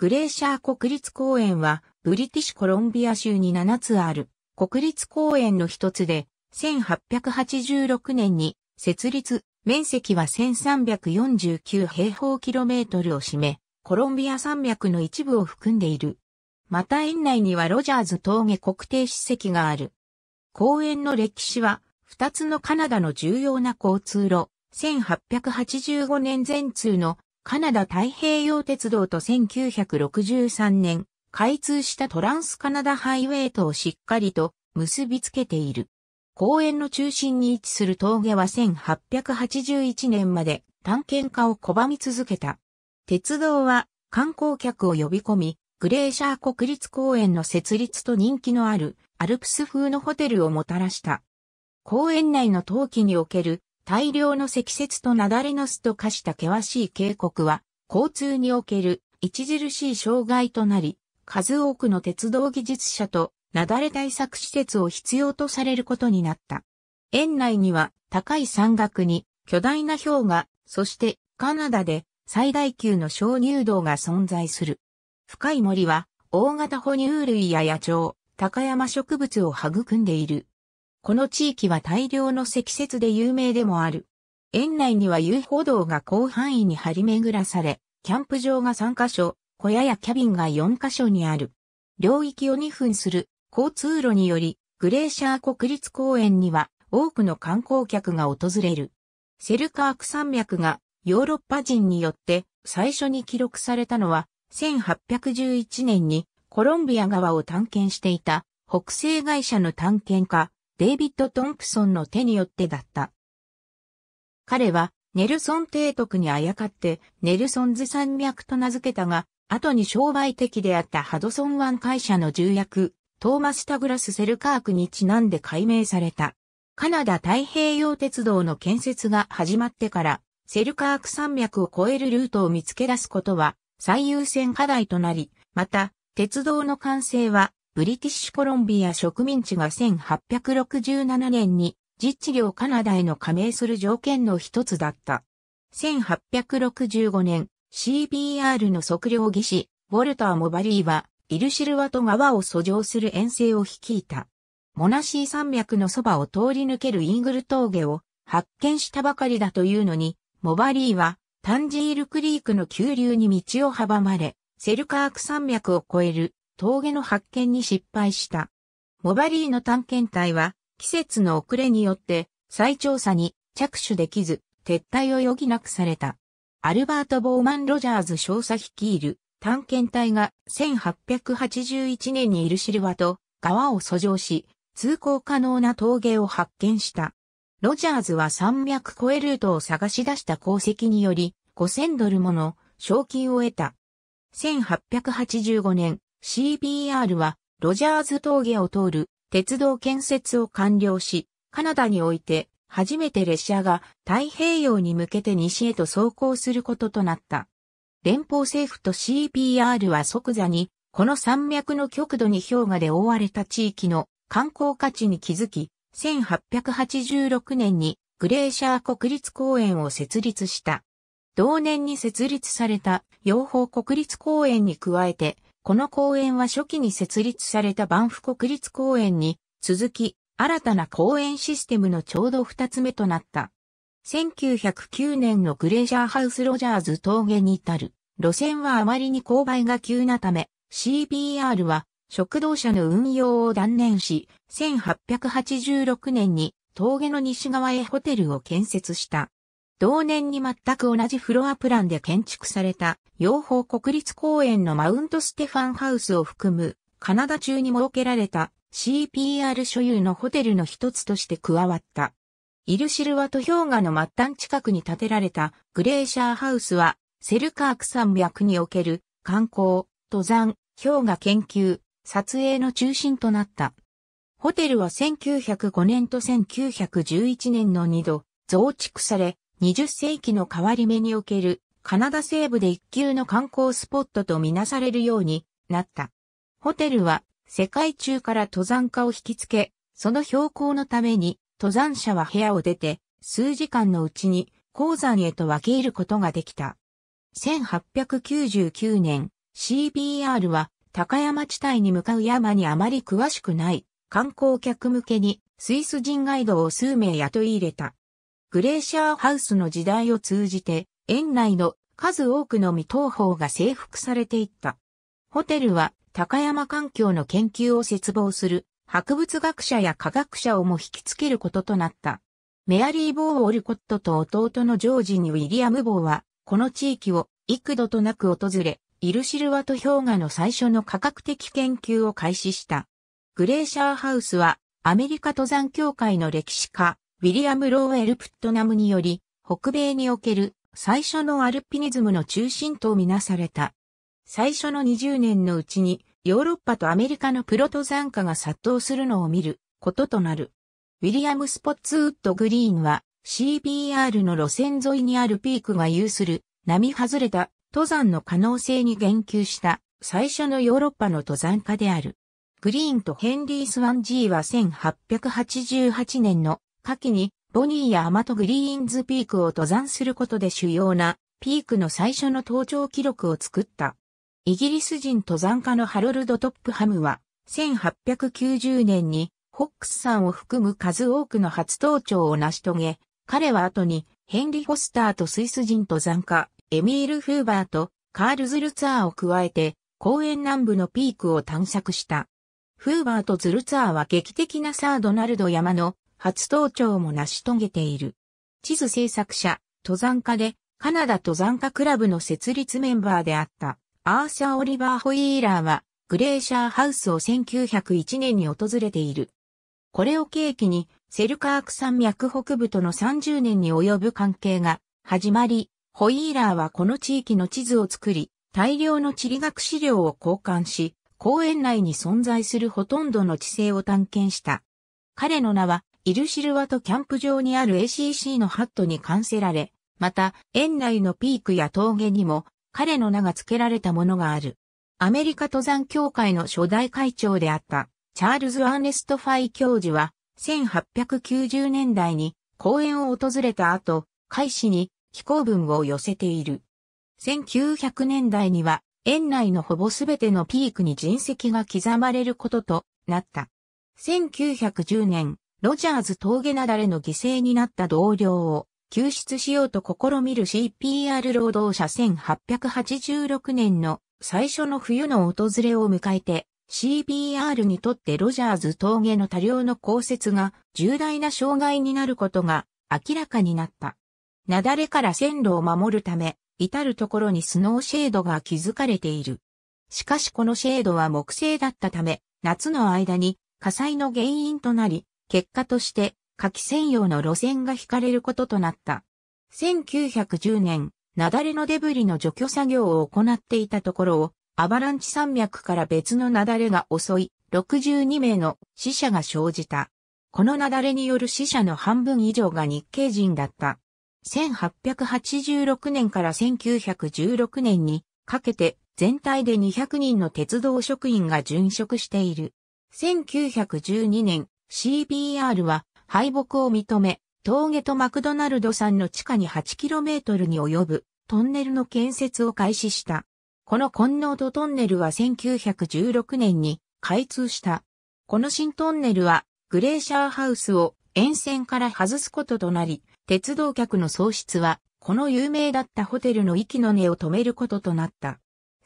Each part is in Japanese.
グレーシャー国立公園は、ブリティッシュコロンビア州に7つある国立公園の一つで、1886年に設立、面積は1349平方キロメートルを占め、コロンビア山脈の一部を含んでいる。また園内にはロジャーズ峠国定史跡がある。公園の歴史は、2つのカナダの重要な交通路、1885年前通のカナダ太平洋鉄道と1963年、開通したトランスカナダハイウェイとをしっかりと結びつけている。公園の中心に位置する峠は1881年まで探検家を拒み続けた。鉄道は観光客を呼び込み、グレーシャー国立公園の設立と人気のあるアルプス風のホテルをもたらした。公園内の陶器における大量の積雪と雪崩の巣と化した険しい渓谷は、交通における著しい障害となり、数多くの鉄道技術者と雪崩対策施設を必要とされることになった。園内には高い山岳に巨大な氷河、そしてカナダで最大級の鍾乳洞が存在する。深い森は大型哺乳類や野鳥、高山植物を育んでいる。この地域は大量の積雪で有名でもある。園内には遊歩道が広範囲に張り巡らされ、キャンプ場が3カ所、小屋やキャビンが4カ所にある。領域を2分する交通路により、グレーシャー国立公園には多くの観光客が訪れる。セルカーク山脈がヨーロッパ人によって最初に記録されたのは1811年にコロンビア川を探検していた北西会社の探検家デイビッド・トンプソンの手によってだった。彼は、ネルソン提督にあやかって、ネルソンズ山脈と名付けたが、後に商売的であったハドソン湾会社の重役、トーマス・タグラス・セルカークにちなんで改名された。カナダ太平洋鉄道の建設が始まってから、セルカーク山脈を越えるルートを見つけ出すことは最優先課題となり、また、鉄道の完成はブリティッシュコロンビア植民地が1867年に実地領カナダへの加盟する条件の一つだった。1865年、CBR の測量技師、ウォルター・モバリーは、イルシルワと川を遡上する遠征を率いた。モナシー山脈のそばを通り抜けるイングル峠を発見したばかりだというのに、モバリーは、タンジールクリークの急流に道を阻まれ、セルカーク山脈を越える峠の発見に失敗した。モバリーの探検隊は、季節の遅れによって再調査に着手できず、撤退を余儀なくされた。アルバート・ボーマン・ロジャーズ少佐率いる探検隊が1881年にイルシルワと川を遡上し、通行可能な峠を発見した。ロジャーズは山脈越えルートを探し出した功績により、5000ドルもの賞金を得た。1885年、CBR はロジャーズ峠を通る鉄道建設を完了し、カナダにおいて初めて列車が太平洋に向けて西へと走行することとなった。連邦政府と CBR は即座に、この山脈の極度に氷河で覆われた地域の観光価値に気づき、1886年にグレーシャー国立公園を設立した。同年に設立された養蜂国立公園に加えて、この公園は初期に設立されたバンフ国立公園に続き新たな公園システムのちょうど二つ目となった。1909年のグレージャーハウスロジャーズ峠に至る路線はあまりに勾配が急なため CBR は食堂車の運用を断念し、1886年に峠の西側へホテルを建設した。同年に全く同じフロアプランで建築された、養蜂国立公園のマウントステファンハウスを含む、カナダ中に設けられた CPR 所有のホテルの一つとして加わった。イルシルワト氷河の末端近くに建てられたグレーシャーハウスは、セルカーク山脈における観光、登山、氷河研究、撮影の中心となった。ホテルは1905年と1911年の2度増築され、20世紀の変わり目におけるカナダ西部で一級の観光スポットとみなされるようになった。ホテルは世界中から登山家を引きつけ、その標高のために登山者は部屋を出て数時間のうちに鉱山へと分け入ることができた。1899年 CBR は高山地帯に向かう山にあまり詳しくない観光客向けにスイス人ガイドを数名雇い入れた。グレーシャーハウスの時代を通じて、園内の数多くの未踏法が征服されていった。ホテルは高山環境の研究を切望する博物学者や科学者をも引きつけることとなった。メアリー・ボー・オルコットと弟のジョージにウィリアム・ボーは、この地域を幾度となく訪れ、イルシルワト氷河の最初の科学的研究を開始した。グレーシャーハウスはアメリカ登山協会の歴史家、ウィリアム・ローエル・プットナムにより、北米における最初のアルピニズムの中心とみなされた。最初の20年のうちに、ヨーロッパとアメリカのプロ登山家が殺到するのを見ることとなる。ウィリアム・スポッツウッド・グリーンは CBR の路線沿いにあるピークが有する並外れた登山の可能性に言及した最初のヨーロッパの登山家である。グリーンとヘンリー・スワンジーは1888年の夏季にボニーやアマトグリーンズピークを登山することで主要なピークの最初の登頂記録を作った。イギリス人登山家のハロルド・トップハムは、1890年にホックスさんを含む数多くの初登頂を成し遂げ、彼は後にヘンリー・フォスターとスイス人登山家、エミール・フーバーとカールズ・ルツアーを加えて、公園南部のピークを探索した。フーバーとズルツアーは劇的なサードナルド山の初登頂も成し遂げている。地図制作者、登山家で、カナダ登山家クラブの設立メンバーであった、アーサー・オリバー・ホイーラーは、グレーシャーハウスを1901年に訪れている。これを契機に、セルカーク山脈北部との30年に及ぶ関係が始まり、ホイーラーはこの地域の地図を作り、大量の地理学資料を交換し、公園内に存在するほとんどの地勢を探検した。彼の名はキルシルワとキャンプ場にある ACC のハットに冠せられ、また、園内のピークや峠にも、彼の名が付けられたものがある。アメリカ登山協会の初代会長であった、チャールズ・アーネスト・ファイ教授は、1890年代に公園を訪れた後、開始に飛行文を寄せている。1900年代には、園内のほぼすべてのピークに人跡が刻まれることとなった。1910年、ロジャーズ峠なだれの犠牲になった同僚を救出しようと試みる CPR 労働者1886年の最初の冬の訪れを迎えて CPR にとってロジャーズ峠の多量の降雪が重大な障害になることが明らかになった。雪崩から線路を守るため、至るところにスノーシェードが築かれている。しかしこのシェードは木製だったため、夏の間に火災の原因となり、結果として、夏季専用の路線が引かれることとなった。1910年、雪崩のデブリの除去作業を行っていたところを、アバランチ山脈から別の雪崩が襲い、62名の死者が生じた。この雪崩による死者の半分以上が日系人だった。1886年から1916年にかけて全体で200人の鉄道職員が殉職している。1912年、CBR は敗北を認め、峠とマクドナルドさんの地下に 8km に及ぶトンネルの建設を開始した。このコンノードトンネルは1916年に開通した。この新トンネルはグレーシャーハウスを沿線から外すこととなり、鉄道客の喪失はこの有名だったホテルの息の根を止めることとなった。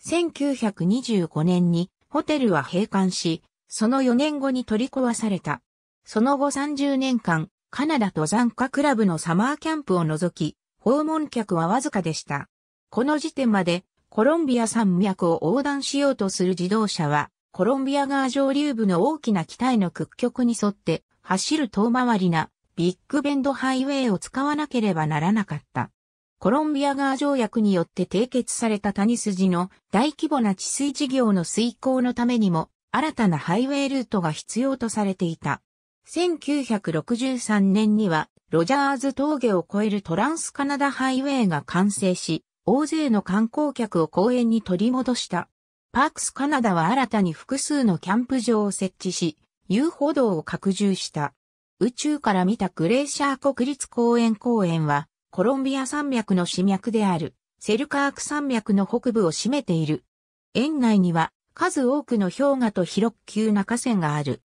1925年にホテルは閉館し、その4年後に取り壊された。その後30年間、カナダ登山家クラブのサマーキャンプを除き、訪問客はわずかでした。この時点まで、コロンビア山脈を横断しようとする自動車は、コロンビア川上流部の大きな機体の屈曲に沿って走る遠回りなビッグベンドハイウェイを使わなければならなかった。コロンビア川条約によって締結された谷筋の大規模な治水事業の遂行のためにも新たなハイウェイルートが必要とされていた。1963年には、ロジャーズ峠を越えるトランスカナダハイウェイが完成し、大勢の観光客を公園に取り戻した。パークスカナダは新たに複数のキャンプ場を設置し、遊歩道を拡充した。宇宙から見たグレーシャー国立公園公園は、コロンビア山脈の市脈である、セルカーク山脈の北部を占めている。園内には、数多くの氷河と広く急な河川がある。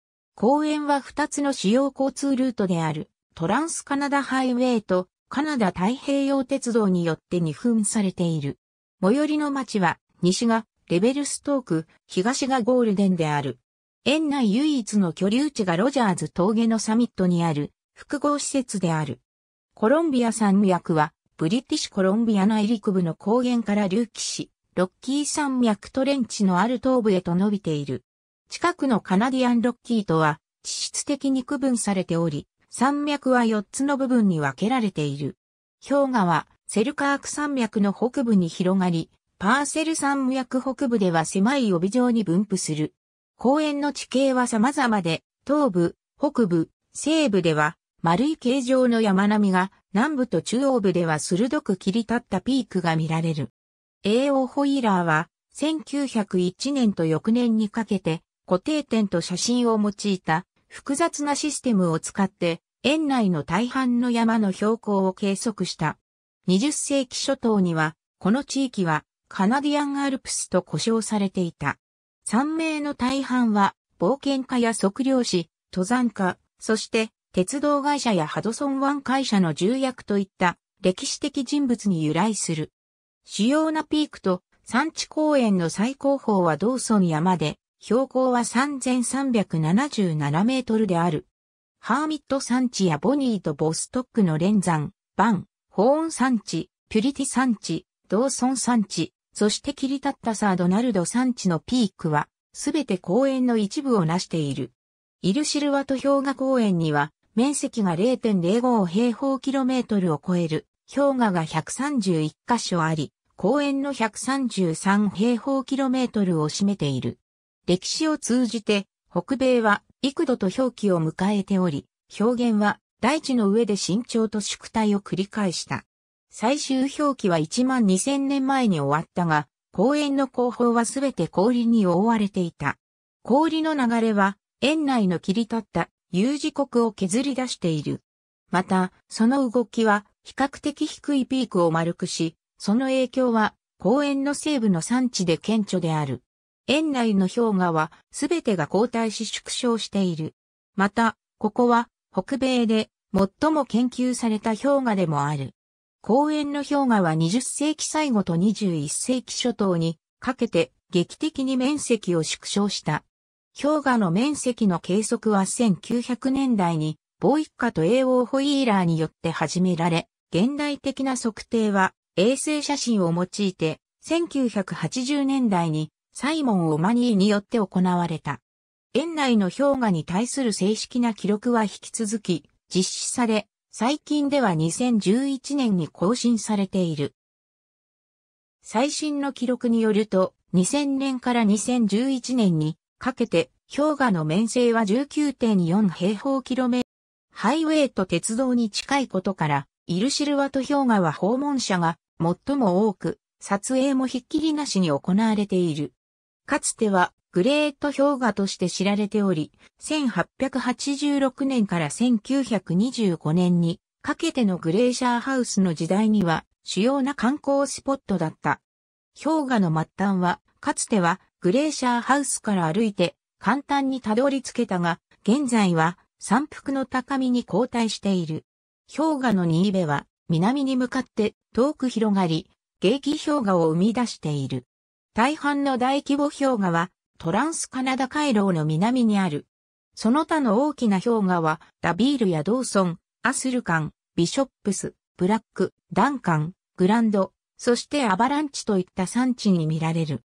公園は2つの主要交通ルートである、トランスカナダハイウェイとカナダ太平洋鉄道によって2分されている。最寄りの町は、西がレベルストーク、東がゴールデンである。園内唯一の居留地がロジャーズ峠のサミットにある複合施設である。コロンビア山脈は、ブリティッシュコロンビア内陸部の高原から隆起し、ロッキー山脈トレンチのある東部へと伸びている。近くのカナディアンロッキーとは地質的に区分されており、山脈は4つの部分に分けられている。氷河はセルカーク山脈の北部に広がり、パーセル山脈北部では狭い帯状に分布する。公園の地形は様々で、東部、北部、西部では丸い形状の山並みが、南部と中央部では鋭く切り立ったピークが見られる。A.O. ホイーラーは1901年と翌年にかけて固定点と写真を用いた複雑なシステムを使って園内の大半の山の標高を計測した。20世紀初頭には、この地域はカナディアンアルプスと呼称されていた。山名の大半は冒険家や測量士、登山家、そして鉄道会社やハドソン湾会社の重役といった歴史的人物に由来する。主要なピークと山地公園の最高峰はドーソン山で、標高は3377メートルである。ハーミット山地やボニーとボストックの連山、バン、ホーン山地、ピュリティ山地、ドーソン山地、そして切り立ったサードナルド山地のピークは、すべて公園の一部を成している。イルシルワト氷河公園には、面積が0.05平方キロメートルを超える氷河が131カ所あり、公園の133平方キロメートルを占めている。歴史を通じて、北米は幾度と表記を迎えており、表現は大地の上で慎重と縮体を繰り返した。最終表記は1万2000年前に終わったが、公園の後方はすべて氷に覆われていた。氷の流れは、園内の切り立った U 字国を削り出している。また、その動きは、比較的低いピークを丸くし、その影響は、公園の西部の山地で顕著である。園内の氷河はすべてが後退し縮小している。また、ここは北米で最も研究された氷河でもある。公園の氷河は20世紀最後と21世紀初頭にかけて劇的に面積を縮小した。氷河の面積の計測は1900年代にボイッカと AO ホイーラーによって始められ、現代的な測定は衛星写真を用いて1980年代にサイモン・オマニーによって行われた。園内の氷河に対する正式な記録は引き続き実施され、最近では2011年に更新されている。最新の記録によると、2000年から2011年にかけて氷河の面積は19.4平方キロメートル。ハイウェイと鉄道に近いことから、イルシルワと氷河は訪問者が最も多く、撮影もひっきりなしに行われている。かつてはグレート氷河として知られており、1886年から1925年にかけてのグレーシャーハウスの時代には主要な観光スポットだった。氷河の末端は、かつてはグレーシャーハウスから歩いて簡単にたどり着けたが、現在は山腹の高みに後退している。氷河の新部は南に向かって遠く広がり、激気氷河を生み出している。大半の大規模氷河はトランスカナダ回廊の南にある。その他の大きな氷河はダビールやドーソン、アスルカン、ビショップス、ブラック、ダンカン、グランド、そしてアバランチといった産地に見られる。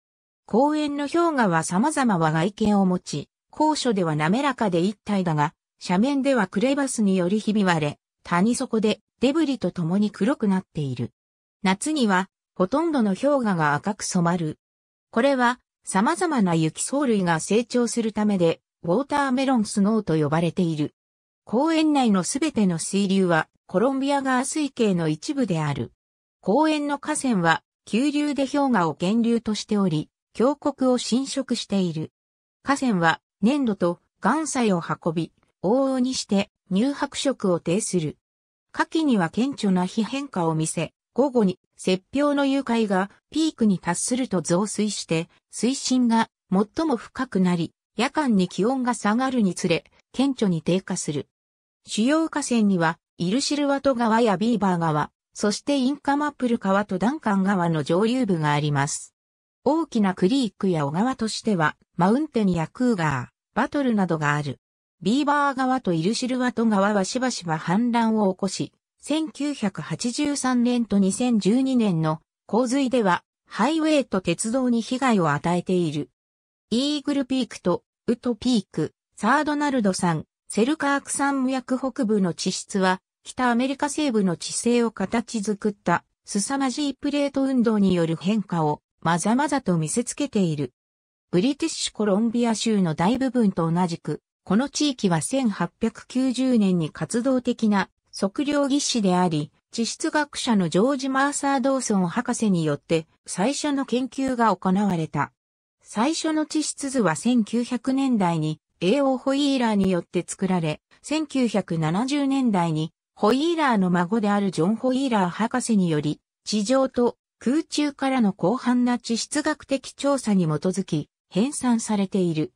公園の氷河は様々は外見を持ち、高所では滑らかで一体だが、斜面ではクレバスによりひび割れ、谷底でデブリと共に黒くなっている。夏には、ほとんどの氷河が赤く染まる。これは様々な雪草類が成長するためで、ウォーターメロンスノーと呼ばれている。公園内のすべての水流はコロンビア川水系の一部である。公園の河川は急流で氷河を源流としており、峡谷を侵食している。河川は粘土と岩彩を運び、往々にして乳白色を呈する。夏季には顕著な非変化を見せ、午後に雪氷の融解がピークに達すると増水して、水深が最も深くなり、夜間に気温が下がるにつれ、顕著に低下する。主要河川には、イルシルワト川やビーバー川、そしてインカマップル川とダンカン川の上流部があります。大きなクリークや小川としては、マウンテンやクーガー、バトルなどがある。ビーバー川とイルシルワト川はしばしば氾濫を起こし、1983年と2012年の洪水では、ハイウェイと鉄道に被害を与えている。イーグルピークとウトピーク、サードナルド山、セルカーク山脈北部の地質は、北アメリカ西部の地勢を形作った凄まじいプレート運動による変化をまざまざと見せつけている。ブリティッシュコロンビア州の大部分と同じく、この地域は1890年に活動的な測量技師であり、地質学者のジョージ・マーサー・ドーソン博士によって最初の研究が行われた。最初の地質図は1900年代に A.O. ホイーラーによって作られ、1970年代にホイーラーの孫であるジョン・ホイーラー博士により、地上と空中からの広範な地質学的調査に基づき、編纂されている。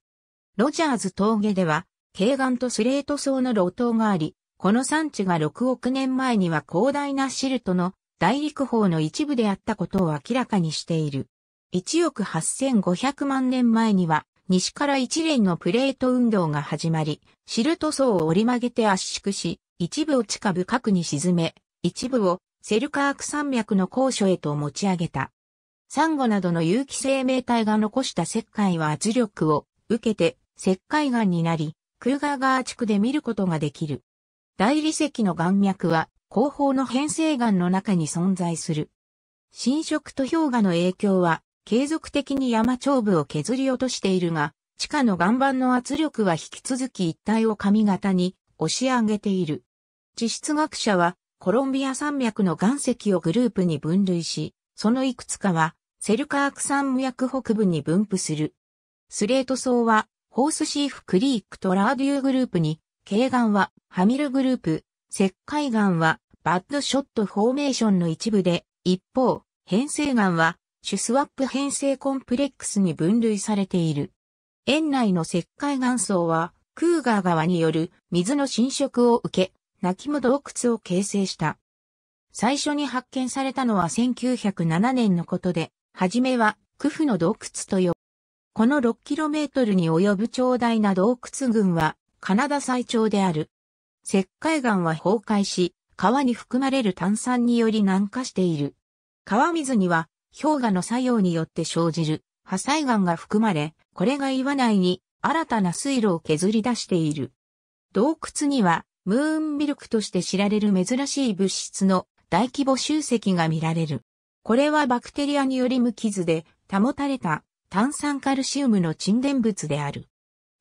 ロジャーズ峠では、軽岩とスレート層の露頭があり、この産地が6億年前には広大なシルトの大陸法の一部であったことを明らかにしている。1億8500万年前には西から一連のプレート運動が始まり、シルト層を折り曲げて圧縮し、一部を地下深くに沈め、一部をセルカーク山脈の高所へと持ち上げた。サンゴなどの有機生命体が残した石灰は圧力を受けて石灰岩になり、クーガーガー地区で見ることができる。大理石の岩脈は後方の変成岩の中に存在する。侵食と氷河の影響は継続的に山頂部を削り落としているが、地下の岩盤の圧力は引き続き一帯を髪型に押し上げている。地質学者はコロンビア山脈の岩石をグループに分類し、そのいくつかはセルカーク山脈北部に分布する。スレート層はホースシーフクリークとラーデューグループに軽岩はハミルグループ、石灰岩はバッドショットフォーメーションの一部で、一方、変成岩はシュスワップ変成コンプレックスに分類されている。園内の石灰岩層は、クーガー川による水の浸食を受け、泣きも洞窟を形成した。最初に発見されたのは1907年のことで、はじめはクフの洞窟と呼ぶ。この 6km に及ぶ長大な洞窟群は、カナダ最長である。石灰岩は崩壊し、川に含まれる炭酸により軟化している。川水には氷河の作用によって生じる破砕岩が含まれ、これが岩内に新たな水路を削り出している。洞窟にはムーンミルクとして知られる珍しい物質の大規模集積が見られる。これはバクテリアにより無傷で保たれた炭酸カルシウムの沈殿物である。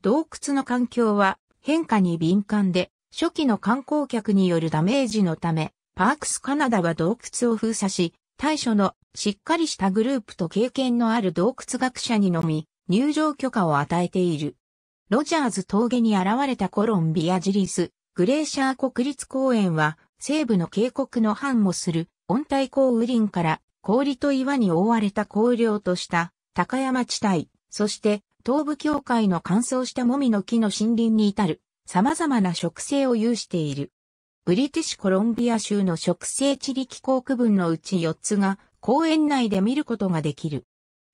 洞窟の環境は変化に敏感で、初期の観光客によるダメージのため、パークスカナダは洞窟を封鎖し、対処のしっかりしたグループと経験のある洞窟学者にのみ、入場許可を与えている。ロジャーズ峠に現れたコロンビアジリス、グレーシャー国立公園は、西部の渓谷の範もする温帯高雨林から氷と岩に覆われた荒涼とした高山地帯、そして東部教会の乾燥したもみの木の森林に至る様々な植生を有している。ブリティッシュコロンビア州の植生地理気候区分のうち4つが公園内で見ることができる。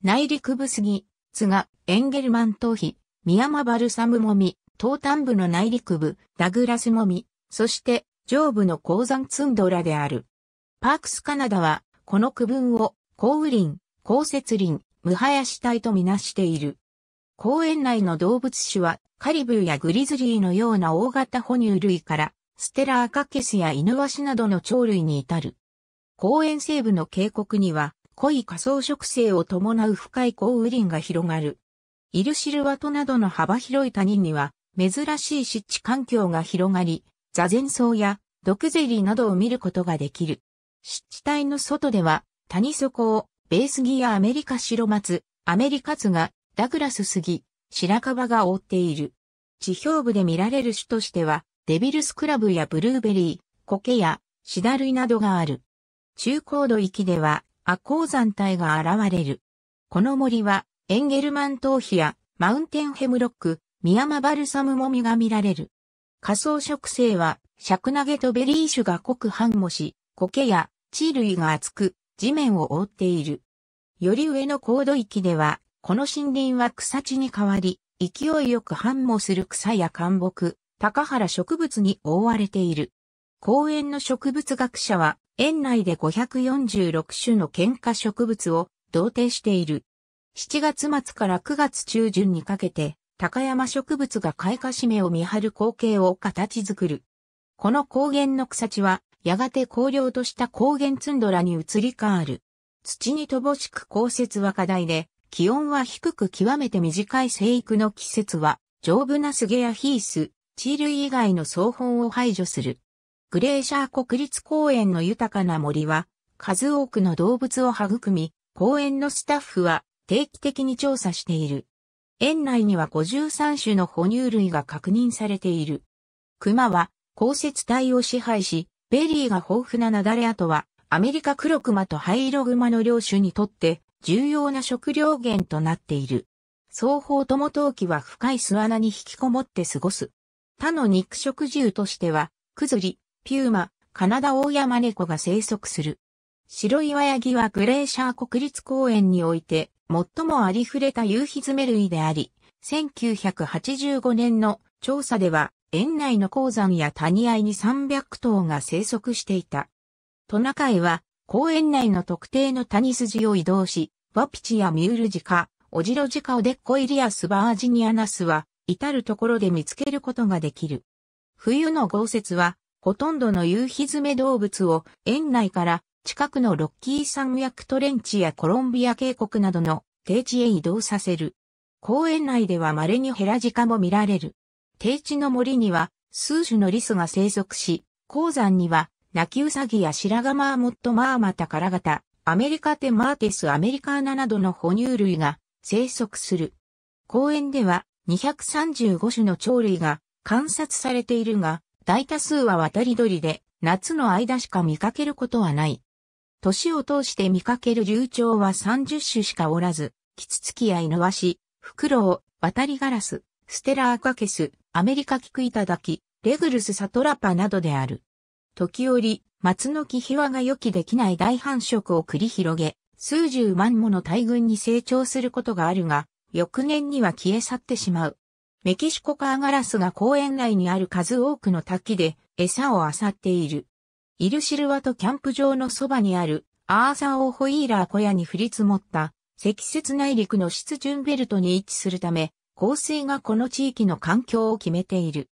内陸部杉、津賀、エンゲルマン頭皮、宮間バルサムもみ、東端部の内陸部、ダグラスもみ、そして上部の鉱山ツンドラである。パークスカナダはこの区分を、降雨林、高雪林、無林帯とみなしている。公園内の動物種は、カリブーやグリズリーのような大型哺乳類から、ステラアカケスやイヌワシなどの鳥類に至る。公園西部の渓谷には、濃い仮想植生を伴う深い降雨林が広がる。イルシルワトなどの幅広い谷には、珍しい湿地環境が広がり、座禅草や毒ゼリーなどを見ることができる。湿地帯の外では、谷底をベースギアアメリカ白松、アメリカツがダグラス杉、白樺が覆っている。地表部で見られる種としては、デビルスクラブやブルーベリー、苔やシダ類などがある。中高度域では、亜鉱山帯が現れる。この森は、エンゲルマン頭皮やマウンテンヘムロック、ミヤマバルサムモミが見られる。仮想植生は、シャクナゲとベリー種が濃く繁茂し、苔や地類が厚く、地面を覆っている。より上の高度域では、この森林は草地に変わり、勢いよく繁茂する草や干木、高原植物に覆われている。公園の植物学者は、園内で546種の喧嘩植物を同定している。7月末から9月中旬にかけて、高山植物が開花しめを見張る光景を形作る。この高原の草地は、やがて荒涼とした高原ツンドラに移り変わる。土に乏しく降雪は課題で、気温は低く極めて短い生育の季節は、丈夫なスゲやヒース、地類以外の草本を排除する。グレーシャー国立公園の豊かな森は、数多くの動物を育み、公園のスタッフは定期的に調査している。園内には53種の哺乳類が確認されている。熊は降雪帯を支配し、ベリーが豊富な雪崩跡はアメリカ黒熊と灰色熊の両種にとって重要な食料源となっている。双方とも陶器は深い巣穴に引きこもって過ごす。他の肉食獣としては、クズリ、ピューマ、カナダオオヤマネコが生息する。白岩ヤギはグレーシャー国立公園において、最もありふれた夕日詰め類であり、1985年の調査では、園内の鉱山や谷合に300頭が生息していた。トナカイは公園内の特定の谷筋を移動し、ワピチやミュールジカ、オジロジカオデッコイリアスバージニアナスは、至るところで見つけることができる。冬の豪雪は、ほとんどの夕日詰め動物を園内から近くのロッキー山脈トレンチやコロンビア渓谷などの低地へ移動させる。公園内では稀にヘラジカも見られる。低地の森には数種のリスが生息し、鉱山には泣きうさぎや白髪マーモットマーマタカラガタ、アメリカテマーティスアメリカーナなどの哺乳類が生息する。公園では235種の鳥類が観察されているが、大多数は渡り鳥で、夏の間しか見かけることはない。年を通して見かける流鳥は30種しかおらず、キツツキやイノワシ、フクロウ、渡りガラス、ステラアカケス、アメリカキクイタダキ、レグルスサトラパなどである。時折、松の木ひわが予期できない大繁殖を繰り広げ、数十万もの大群に成長することがあるが、翌年には消え去ってしまう。メキシコカーガラスが公園内にある数多くの滝で餌を漁っている。イルシルワとキャンプ場のそばにあるアーサーオホイーラー小屋に降り積もった積雪内陸の湿潤ベルトに位置するため、降水がこの地域の環境を決めている。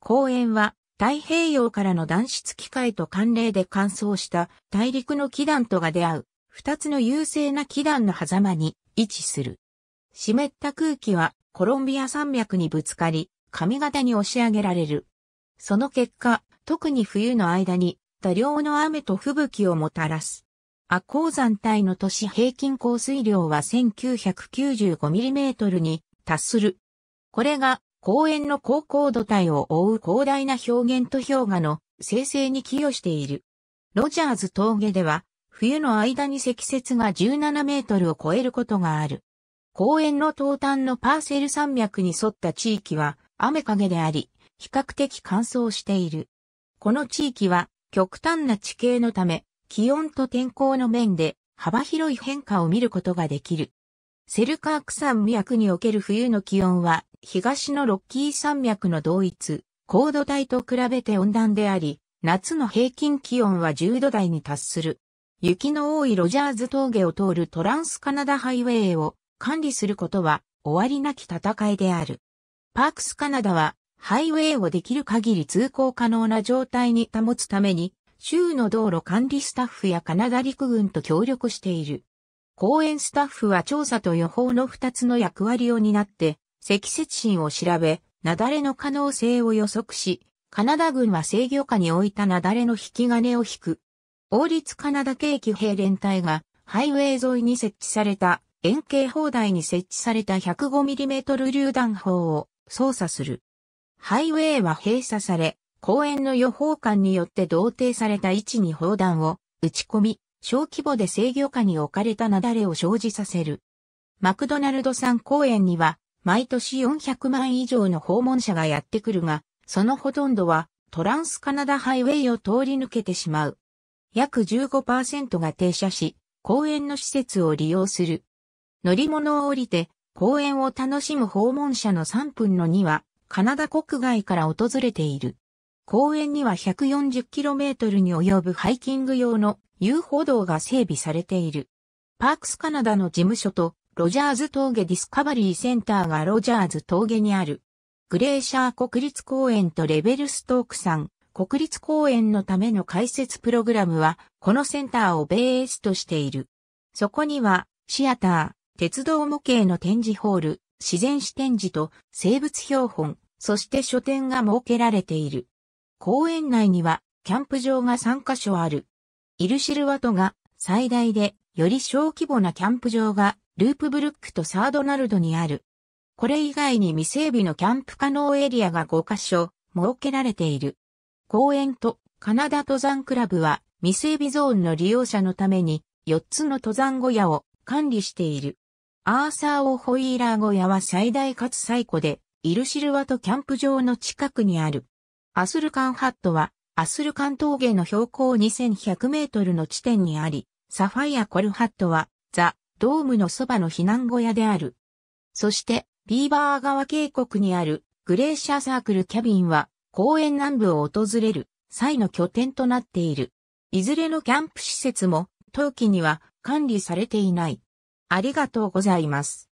公園は太平洋からの暖湿機械と寒冷で乾燥した大陸の気団とが出会う、二つの優勢な気団の狭間に位置する。湿った空気はコロンビア山脈にぶつかり、上方に押し上げられる。その結果、特に冬の間に多量の雨と吹雪をもたらす。阿高山帯の都市平均降水量は 1995mm に達する。これが公園の高高度体を覆う広大な表現と氷河の生成に寄与している。ロジャーズ峠では、冬の間に積雪が17メートルを超えることがある。公園の東端のパーセル山脈に沿った地域は雨影であり、比較的乾燥している。この地域は極端な地形のため、気温と天候の面で幅広い変化を見ることができる。セルカーク山脈における冬の気温は東のロッキー山脈の同一、高度帯と比べて温暖であり、夏の平均気温は10度台に達する。雪の多いロジャーズ峠を通るトランスカナダハイウェイを管理することは終わりなき戦いである。パークスカナダはハイウェイをできる限り通行可能な状態に保つために、州の道路管理スタッフやカナダ陸軍と協力している。公園スタッフは調査と予報の2つの役割を担って、積雪神を調べ、雪崩の可能性を予測し、カナダ軍は制御下に置いた雪崩の引き金を引く。王立カナダ景気。兵連隊が、ハイウェイ沿いに設置された、円形砲台に設置された 105mm 榴弾砲を操作する。ハイウェイは閉鎖され、公園の予報官によって同定された位置に砲弾を打ち込み、小規模で制御下に置かれた雪崩を生じさせる。マクドナルド山公園には毎年400万以上の訪問者がやってくるが、そのほとんどはトランスカナダハイウェイを通り抜けてしまう。約15%が停車し、公園の施設を利用する。乗り物を降りて、公園を楽しむ訪問者の3分の2は、カナダ国外から訪れている。公園には 140km に及ぶハイキング用の遊歩道が整備されている。パークスカナダの事務所とロジャーズ峠ディスカバリーセンターがロジャーズ峠にある。グレーシャー国立公園とレベルストークさん国立公園のための開設プログラムは、このセンターをベースとしている。そこには、シアター、鉄道模型の展示ホール、自然史展示と生物標本、そして書店が設けられている。公園内には、キャンプ場が3カ所ある。イルシルワトが最大で、より小規模なキャンプ場がループブルックとサードナルドにある。これ以外に未整備のキャンプ可能エリアが5箇所設けられている。公園とカナダ登山クラブは未整備ゾーンの利用者のために4つの登山小屋を管理している。アーサー・オーホイーラー小屋は最大かつ最古で、イルシルワとキャンプ場の近くにある。アスルカンハットは、アスルカン峠の標高2100メートルの地点にあり、サファイア・コルハットは、ザ・ドームのそばの避難小屋である。そして、ビーバー川渓谷にあるグレーシャーサークルキャビンは公園南部を訪れる際の拠点となっている。いずれのキャンプ施設も冬季には管理されていない。ありがとうございます。